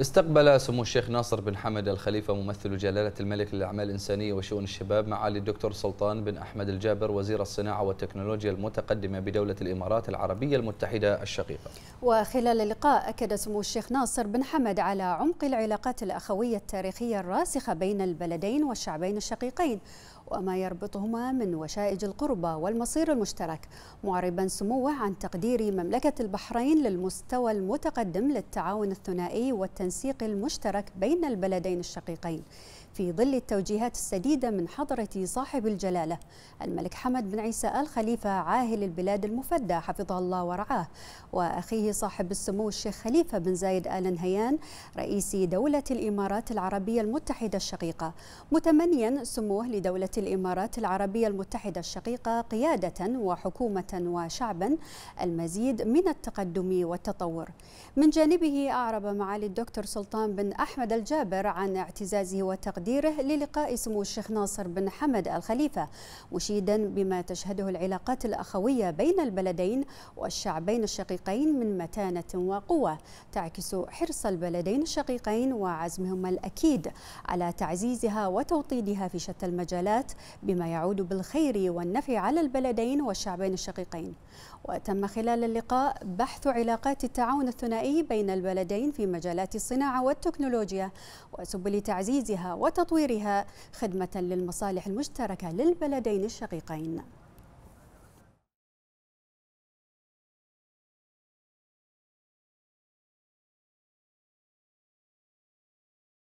استقبل سمو الشيخ ناصر بن حمد الخليفة ممثل جلالة الملك للأعمال الإنسانية وشؤون الشباب معالي الدكتور سلطان بن أحمد الجابر وزير الصناعة والتكنولوجيا المتقدمة بدولة الإمارات العربية المتحدة الشقيقة وخلال اللقاء أكد سمو الشيخ ناصر بن حمد على عمق العلاقات الأخوية التاريخية الراسخة بين البلدين والشعبين الشقيقين وما يربطهما من وشائج القربة والمصير المشترك معربا سموه عن تقدير مملكة البحرين للمستوى المتقدم للتعاون الثنائي والتنسيق المشترك بين البلدين الشقيقين في ظل التوجيهات السديدة من حضرة صاحب الجلالة الملك حمد بن عيسى آل خليفة عاهل البلاد المفدى حفظه الله ورعاه وأخيه صاحب السمو الشيخ خليفة بن زايد آل نهيان رئيس دولة الإمارات العربية المتحدة الشقيقة متمنيا سموه لدولة الإمارات العربية المتحدة الشقيقة قيادة وحكومة وشعبا المزيد من التقدم والتطور من جانبه أعرب معالي الدكتور سلطان بن أحمد الجابر عن اعتزازه وتقديره للقاء سمو الشيخ ناصر بن حمد الخليفة مشيدا بما تشهده العلاقات الأخوية بين البلدين والشعبين الشقيقين من متانة وقوة تعكس حرص البلدين الشقيقين وعزمهما الأكيد على تعزيزها وتوطيدها في شتى المجالات العمليات بما يعود بالخير والنفع على البلدين والشعبين الشقيقين وتم خلال اللقاء بحث علاقات التعاون الثنائي بين البلدين في مجالات الصناعة والتكنولوجيا وسبل تعزيزها وتطويرها خدمة للمصالح المشتركة للبلدين الشقيقين